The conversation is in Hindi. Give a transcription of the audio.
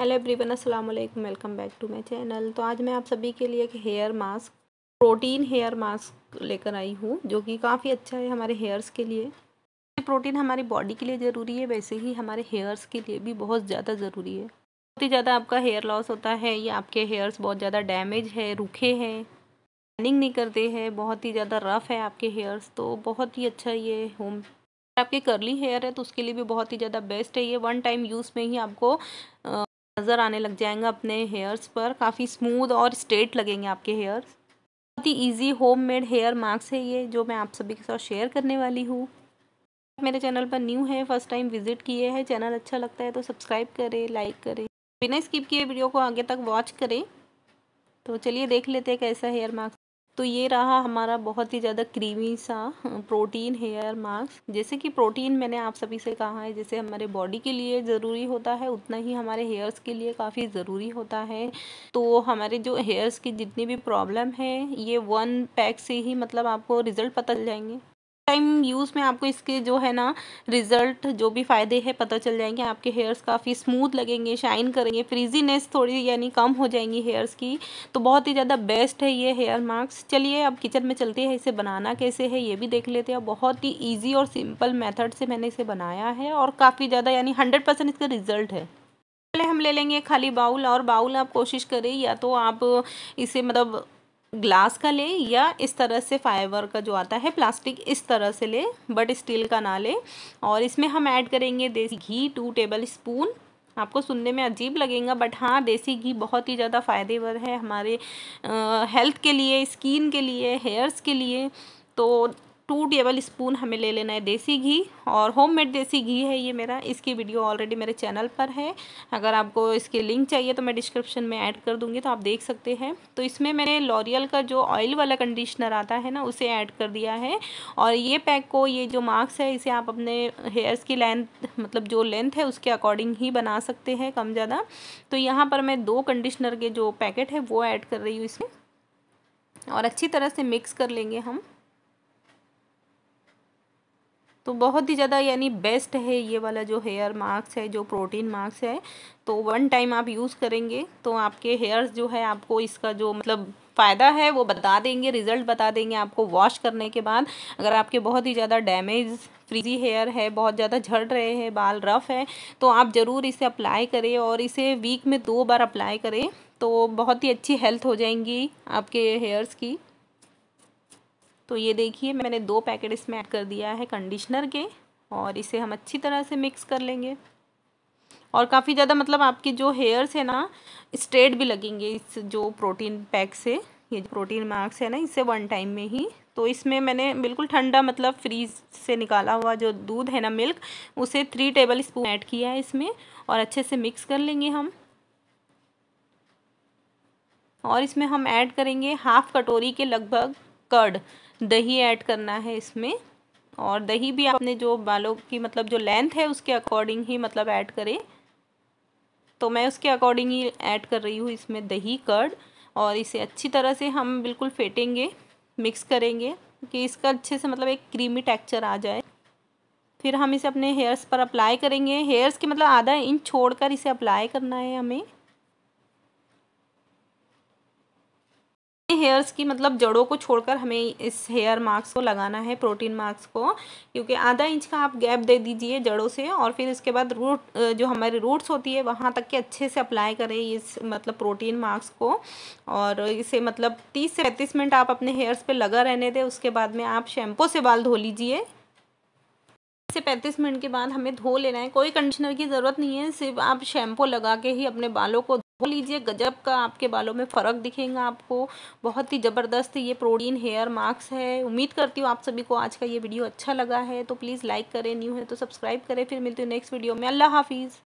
हेलो एवरीवन अस्सलाम वालेकुम welcome back to my channel तो आज मैं आप सभी के लिए एक hair mask protein hair mask लेकर आई हूँ जो कि काफ़ी अच्छा है हमारे हेयर्स के लिए प्रोटीन हमारी बॉडी के लिए ज़रूरी है वैसे ही हमारे हेयर्स के लिए भी बहुत ज़्यादा ज़रूरी है बहुत ही ज़्यादा आपका हेयर लॉस होता है या आपके हेयर्स बहुत ज़्यादा डैमेज है रुखे हैं रनिंग नहीं करते हैं बहुत ही ज़्यादा रफ़ है आपके हेयर्स तो बहुत ही अच्छा ये होम आपके कर्ली हेयर है तो उसके लिए भी बहुत ही ज़्यादा बेस्ट है ये वन टाइम यूज़ में ही आपको नज़र आने लग जाएंगे अपने हेयर्स पर काफ़ी स्मूथ और स्ट्रेट लगेंगे आपके हेयर्स बहुत ही easy home made hair mask है ये जो मैं आप सभी के साथ शेयर करने वाली हूँ मेरे चैनल पर न्यू है फर्स्ट टाइम विजिट किए हैं चैनल अच्छा लगता है तो सब्सक्राइब करें लाइक करें बिना स्किप किए वीडियो को आगे तक वॉच करें तो चलिए देख लेते हैं कैसा हेयर मास्क तो ये रहा हमारा बहुत ही ज़्यादा क्रीमी सा प्रोटीन हेयर मास्क जैसे कि प्रोटीन मैंने आप सभी से कहा है जैसे हमारे बॉडी के लिए ज़रूरी होता है उतना ही हमारे हेयर्स के लिए काफ़ी ज़रूरी होता है तो हमारे जो हेयर्स की जितनी भी प्रॉब्लम है ये वन पैक से ही मतलब आपको रिज़ल्ट पता चल जाएंगे टाइम यूज़ में आपको इसके जो है ना रिज़ल्ट जो भी फ़ायदे हैं पता चल जाएंगे आपके हेयर्स काफ़ी स्मूथ लगेंगे शाइन करेंगे फ्रीजीनेस थोड़ी यानी कम हो जाएंगी हेयर्स की तो बहुत ही ज़्यादा बेस्ट है ये हेयर मार्क्स चलिए अब किचन में चलते हैं इसे बनाना कैसे है ये भी देख लेते हैं बहुत ही ईजी और सिंपल मेथड से मैंने इसे बनाया है और काफ़ी ज़्यादा यानी हंड्रेड परसेंट इसका रिज़ल्ट है पहले हम ले लेंगे खाली बाउल और बाउल आप कोशिश करें या तो आप इसे मतलब ग्लास का ले या इस तरह से फाइबर का जो आता है प्लास्टिक इस तरह से ले बट स्टील का ना ले और इसमें हम ऐड करेंगे देसी घी टू टेबल स्पून आपको सुनने में अजीब लगेगा बट हाँ देसी घी बहुत ही ज़्यादा फ़ायदेमंद है हमारे हेल्थ के लिए स्किन के लिए हेयर्स के लिए तो टू टेबल स्पून हमें ले लेना है देसी घी और होममेड देसी घी है ये मेरा इसकी वीडियो ऑलरेडी मेरे चैनल पर है अगर आपको इसकी लिंक चाहिए तो मैं डिस्क्रिप्शन में ऐड कर दूंगी तो आप देख सकते हैं तो इसमें मैंने लॉरियल का जो ऑयल वाला कंडीशनर आता है ना उसे ऐड कर दिया है और ये पैक को ये जो मार्क्स है इसे आप अपने हेयर्स की लेंथ मतलब जो लेंथ है उसके अकॉर्डिंग ही बना सकते हैं कम ज़्यादा तो यहाँ पर मैं दो कंडीशनर के जो पैकेट है वो ऐड कर रही हूँ इसमें और अच्छी तरह से मिक्स कर लेंगे हम तो बहुत ही ज़्यादा यानी बेस्ट है ये वाला जो हेयर मास्क है जो प्रोटीन मास्क है तो वन टाइम आप यूज़ करेंगे तो आपके हेयर्स जो है आपको इसका जो मतलब फ़ायदा है वो बता देंगे रिज़ल्ट बता देंगे आपको वॉश करने के बाद अगर आपके बहुत ही ज़्यादा डैमेज फ्रीजी हेयर है बहुत ज़्यादा झड़ रहे हैं बाल रफ़ है तो आप ज़रूर इसे अप्लाई करें और इसे वीक में दो बार अप्लाई करें तो बहुत ही अच्छी हेल्थ हो जाएंगी आपके हेयर्स की तो ये देखिए मैंने दो पैकेट इसमें ऐड कर दिया है कंडीशनर के और इसे हम अच्छी तरह से मिक्स कर लेंगे और काफ़ी ज़्यादा मतलब आपके जो हेयर्स है ना स्ट्रेट भी लगेंगे इस जो प्रोटीन पैक से ये जो प्रोटीन मार्क्स है ना इससे वन टाइम में ही तो इसमें मैंने बिल्कुल ठंडा मतलब फ्रीज से निकाला हुआ जो दूध है ना मिल्क उसे थ्री टेबल स्पून ऐड किया है इसमें और अच्छे से मिक्स कर लेंगे हम और इसमें हम ऐड करेंगे हाफ कटोरी के लगभग कर्ड दही ऐड करना है इसमें और दही भी आपने जो बालों की मतलब जो लेंथ है उसके अकॉर्डिंग ही मतलब ऐड करें तो मैं उसके अकॉर्डिंग ही ऐड कर रही हूँ इसमें दही कर्ड और इसे अच्छी तरह से हम बिल्कुल फेटेंगे मिक्स करेंगे कि इसका अच्छे से मतलब एक क्रीमी टेक्चर आ जाए फिर हम इसे अपने हेयर्स पर अप्लाई करेंगे हेयर्स के मतलब आधा इंच छोड़कर इसे अप्लाई करना है हमें हेयर्स की मतलब जड़ों को छोड़कर हमें इस हेयर मार्क्स को लगाना है प्रोटीन मार्क्स को क्योंकि आधा इंच का आप गैप दे दीजिए जड़ों से और फिर इसके बाद रूट जो हमारी रूट्स होती है वहाँ तक के अच्छे से अप्लाई करें इस मतलब प्रोटीन मार्क्स को और इसे मतलब तीस से पैंतीस मिनट आप अपने हेयर्स पर लगा रहने दें उसके बाद में आप शैम्पू से बाल धो लीजिए से पैंतीस मिनट के बाद हमें धो लेना है कोई कंडीशनर की ज़रूरत नहीं है सिर्फ आप शैम्पू लगा के ही अपने बालों को वो लीजिए गजब का आपके बालों में फ़र्क दिखेगा आपको बहुत ही ज़बरदस्त ये प्रोटीन हेयर मार्क्स है उम्मीद करती हूँ आप सभी को आज का ये वीडियो अच्छा लगा है तो प्लीज़ लाइक करें न्यू है तो सब्सक्राइब करें फिर मिलती हूँ नेक्स्ट वीडियो में अल्लाह हाफिज़